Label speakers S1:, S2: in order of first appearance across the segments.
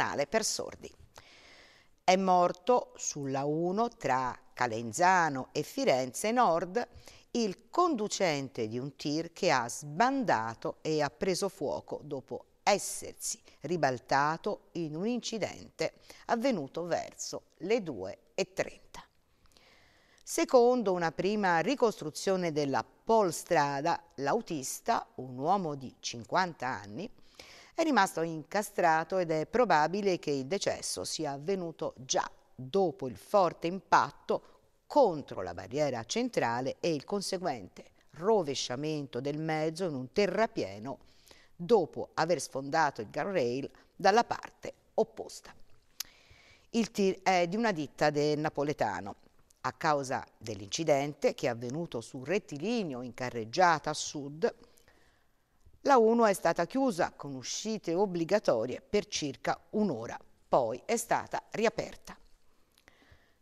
S1: Natale per sordi. È morto sulla 1 tra Calenzano e Firenze Nord il conducente di un tir che ha sbandato e ha preso fuoco dopo essersi ribaltato in un incidente avvenuto verso le 2.30. Secondo una prima ricostruzione della polstrada, l'autista, un uomo di 50 anni, è rimasto incastrato ed è probabile che il decesso sia avvenuto già dopo il forte impatto contro la barriera centrale e il conseguente rovesciamento del mezzo in un terrapieno dopo aver sfondato il guardrail dalla parte opposta. Il tir è di una ditta del napoletano. A causa dell'incidente che è avvenuto sul rettilineo in carreggiata a sud, la 1 è stata chiusa con uscite obbligatorie per circa un'ora, poi è stata riaperta.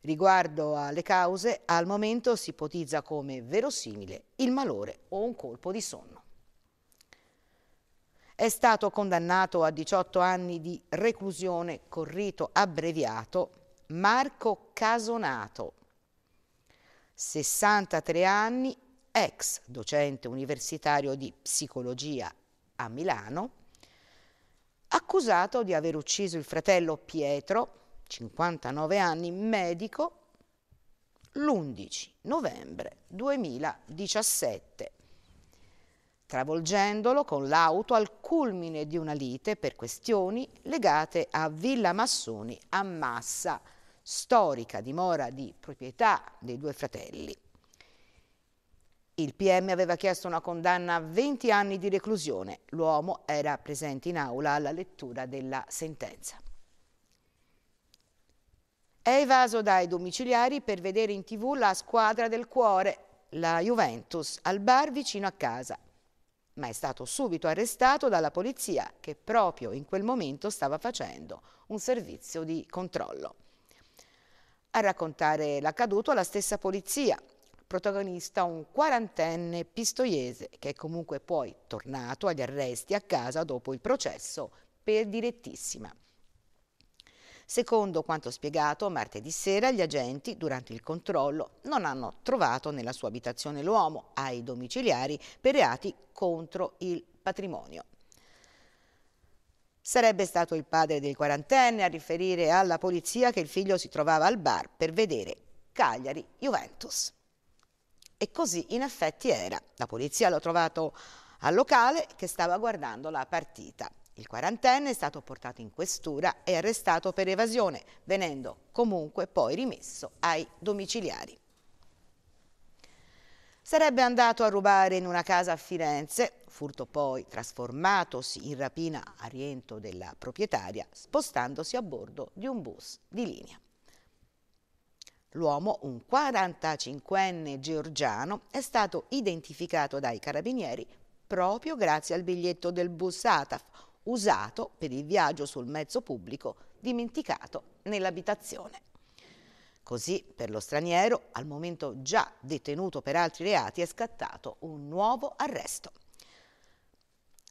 S1: Riguardo alle cause, al momento si ipotizza come verosimile il malore o un colpo di sonno. È stato condannato a 18 anni di reclusione con rito abbreviato Marco Casonato, 63 anni ex docente universitario di psicologia a Milano, accusato di aver ucciso il fratello Pietro, 59 anni, medico, l'11 novembre 2017, travolgendolo con l'auto al culmine di una lite per questioni legate a Villa Massoni a Massa, storica dimora di proprietà dei due fratelli. Il PM aveva chiesto una condanna a 20 anni di reclusione. L'uomo era presente in aula alla lettura della sentenza. È evaso dai domiciliari per vedere in tv la squadra del cuore, la Juventus, al bar vicino a casa. Ma è stato subito arrestato dalla polizia che proprio in quel momento stava facendo un servizio di controllo. A raccontare l'accaduto la stessa polizia, protagonista un quarantenne pistoiese che è comunque poi tornato agli arresti a casa dopo il processo per direttissima. Secondo quanto spiegato, martedì sera gli agenti, durante il controllo, non hanno trovato nella sua abitazione l'uomo ai domiciliari per reati contro il patrimonio. Sarebbe stato il padre del quarantenne a riferire alla polizia che il figlio si trovava al bar per vedere Cagliari Juventus. E così in effetti era. La polizia l'ha trovato al locale che stava guardando la partita. Il quarantenne è stato portato in questura e arrestato per evasione, venendo comunque poi rimesso ai domiciliari. Sarebbe andato a rubare in una casa a Firenze, furto poi trasformatosi in rapina a rientro della proprietaria, spostandosi a bordo di un bus di linea. L'uomo, un 45enne georgiano, è stato identificato dai carabinieri proprio grazie al biglietto del bus ATAF usato per il viaggio sul mezzo pubblico dimenticato nell'abitazione. Così per lo straniero, al momento già detenuto per altri reati, è scattato un nuovo arresto.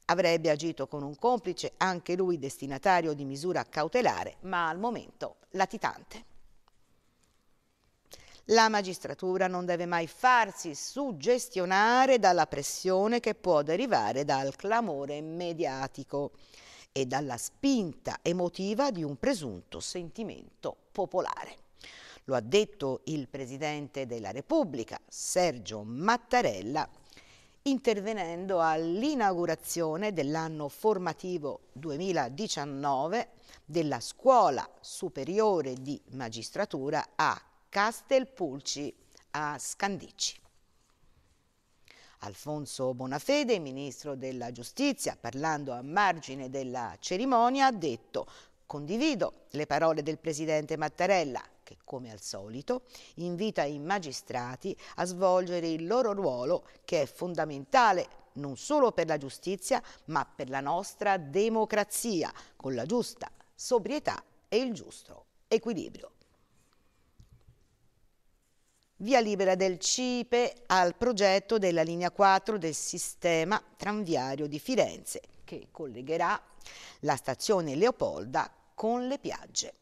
S1: Avrebbe agito con un complice, anche lui destinatario di misura cautelare, ma al momento latitante. La magistratura non deve mai farsi suggestionare dalla pressione che può derivare dal clamore mediatico e dalla spinta emotiva di un presunto sentimento popolare. Lo ha detto il Presidente della Repubblica, Sergio Mattarella, intervenendo all'inaugurazione dell'anno formativo 2019 della Scuola Superiore di Magistratura a Castelpulci a Scandicci. Alfonso Bonafede, ministro della giustizia, parlando a margine della cerimonia, ha detto condivido le parole del presidente Mattarella che come al solito invita i magistrati a svolgere il loro ruolo che è fondamentale non solo per la giustizia ma per la nostra democrazia con la giusta sobrietà e il giusto equilibrio via libera del CIPE al progetto della linea 4 del sistema tranviario di Firenze che collegherà la stazione Leopolda con le piagge.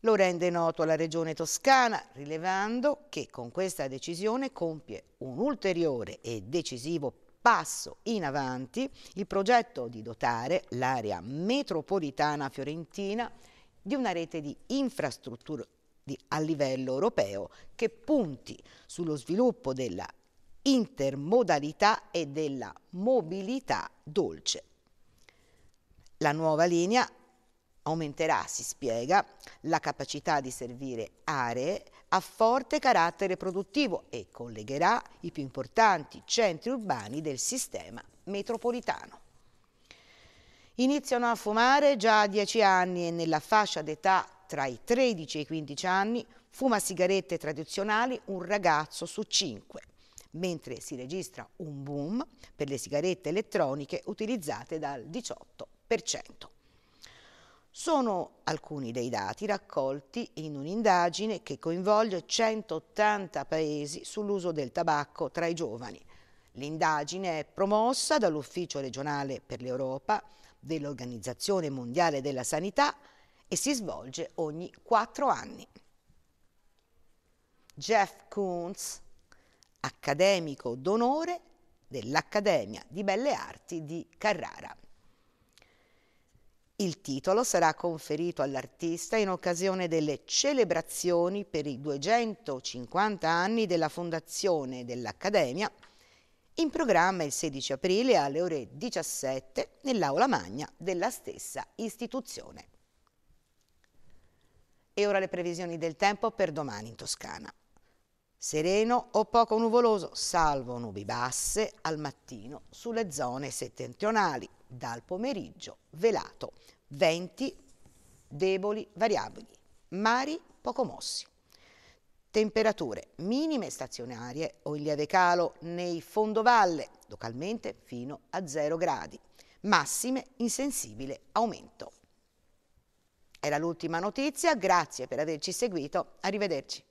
S1: Lo rende noto alla Regione Toscana, rilevando che con questa decisione compie un ulteriore e decisivo passo in avanti il progetto di dotare l'area metropolitana fiorentina di una rete di infrastrutture di, a livello europeo che punti sullo sviluppo della intermodalità e della mobilità dolce. La nuova linea aumenterà, si spiega, la capacità di servire aree a forte carattere produttivo e collegherà i più importanti centri urbani del sistema metropolitano. Iniziano a fumare già a 10 anni e nella fascia d'età tra i 13 e i 15 anni fuma sigarette tradizionali un ragazzo su 5, mentre si registra un boom per le sigarette elettroniche utilizzate dal 18%. Sono alcuni dei dati raccolti in un'indagine che coinvolge 180 paesi sull'uso del tabacco tra i giovani. L'indagine è promossa dall'Ufficio regionale per l'Europa dell'Organizzazione Mondiale della Sanità e si svolge ogni quattro anni. Jeff Koons, accademico d'onore dell'Accademia di Belle Arti di Carrara. Il titolo sarà conferito all'artista in occasione delle celebrazioni per i 250 anni della fondazione dell'Accademia, in programma il 16 aprile alle ore 17 nell'Aula Magna della stessa istituzione. E ora le previsioni del tempo per domani in Toscana. Sereno o poco nuvoloso, salvo nubi basse al mattino sulle zone settentrionali, dal pomeriggio velato, venti deboli variabili, mari poco mossi. Temperature minime stazionarie o in lieve calo nei fondovalle, localmente fino a 0 gradi, massime in sensibile aumento. Era l'ultima notizia, grazie per averci seguito, arrivederci.